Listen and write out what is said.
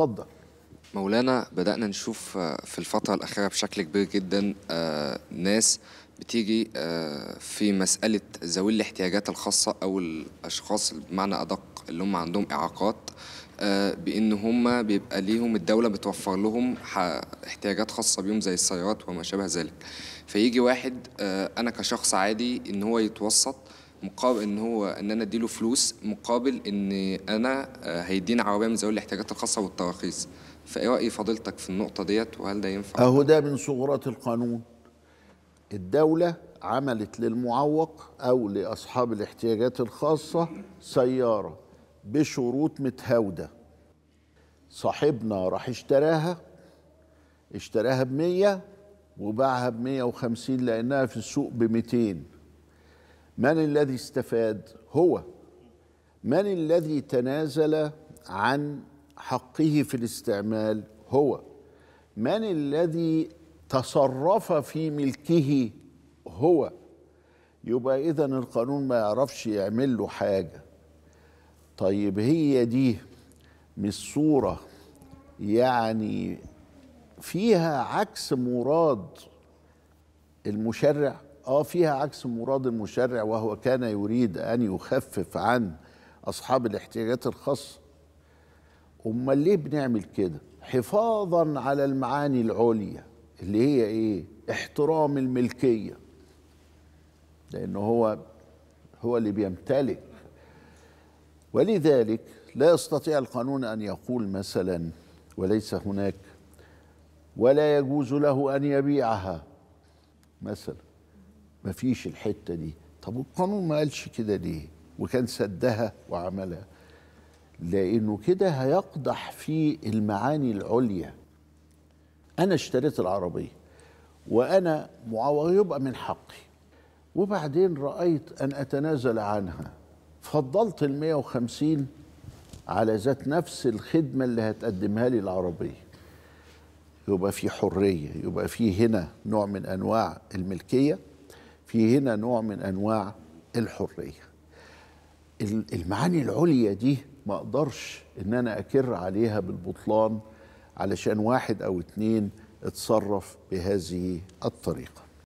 اتفضل مولانا بدأنا نشوف آه، في الفترة الأخيرة بشكل كبير جدا آه، ناس بتيجي آه، في مسألة ذوي الاحتياجات الخاصة أو الأشخاص بمعنى أدق اللي هم عندهم إعاقات بإن هم بيبقى ليهم الدولة بتوفر لهم احتياجات خاصة بيهم زي السيارات وما شابه ذلك فيجي واحد أنا كشخص عادي إن هو يتوسط مقابل ان هو ان انا اديله فلوس مقابل ان انا آه، هيديني عربيه من ذوي الاحتياجات الخاصه والتراخيص فايه راي فضيلتك في النقطه ديت وهل ده ينفع اهو ده من صغرات القانون الدوله عملت للمعوق او لاصحاب الاحتياجات الخاصه سياره بشروط متهاوده صاحبنا راح اشتراها اشتراها ب 100 وباعها ب 150 لانها في السوق ب 200 من الذي استفاد هو من الذي تنازل عن حقه في الاستعمال هو من الذي تصرف في ملكه هو يبقى اذا القانون ما يعرفش يعمل له حاجه طيب هي دي مش صوره يعني فيها عكس مراد المشرع اه فيها عكس مراد المشرع وهو كان يريد ان يخفف عن اصحاب الاحتياجات الخاصه امال ليه بنعمل كده حفاظا على المعاني العليا اللي هي ايه احترام الملكيه لان هو هو اللي بيمتلك ولذلك لا يستطيع القانون ان يقول مثلا وليس هناك ولا يجوز له ان يبيعها مثلا مفيش الحته دي طب القانون ما قالش كده ليه وكان سدها وعملها لانه كده هيقدح في المعاني العليا انا اشتريت العربيه وانا معاوض يبقى من حقي وبعدين رايت ان اتنازل عنها فضلت ال 150 على ذات نفس الخدمه اللي هتقدمها لي العربيه يبقى في حريه يبقى في هنا نوع من انواع الملكيه في هنا نوع من انواع الحريه المعاني العليا دي ما اقدرش ان انا اكر عليها بالبطلان علشان واحد او اتنين اتصرف بهذه الطريقه